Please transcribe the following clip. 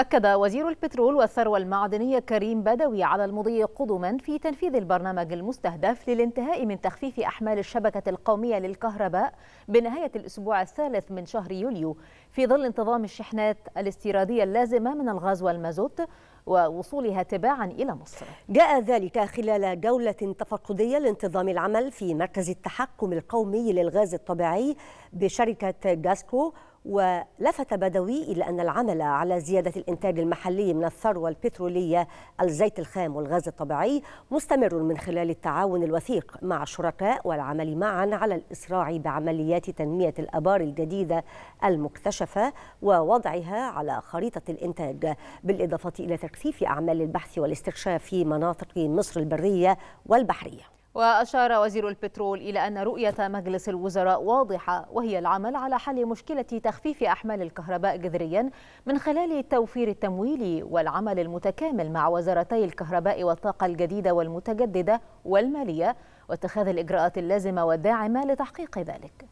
أكد وزير البترول والثروة المعدنية كريم بدوي على المضي قدما في تنفيذ البرنامج المستهدف للانتهاء من تخفيف أحمال الشبكة القومية للكهرباء بنهاية الأسبوع الثالث من شهر يوليو في ظل انتظام الشحنات الاستيرادية اللازمة من الغاز والمازوت ووصولها تباعا إلى مصر جاء ذلك خلال جولة تفقدية لانتظام العمل في مركز التحكم القومي للغاز الطبيعي بشركة جاسكو ولفت بدوي إلى أن العمل على زيادة الإنتاج المحلي من الثروة البترولية الزيت الخام والغاز الطبيعي مستمر من خلال التعاون الوثيق مع الشركاء والعمل معا على الإسراع بعمليات تنمية الأبار الجديدة المكتشفة ووضعها على خريطة الإنتاج بالإضافة إلى تكثيف أعمال البحث والاستكشاف في مناطق مصر البرية والبحرية وأشار وزير البترول إلى أن رؤية مجلس الوزراء واضحة وهي العمل على حل مشكلة تخفيف أحمال الكهرباء جذريا من خلال توفير التمويل والعمل المتكامل مع وزارتي الكهرباء والطاقة الجديدة والمتجددة والمالية واتخاذ الإجراءات اللازمة والداعمة لتحقيق ذلك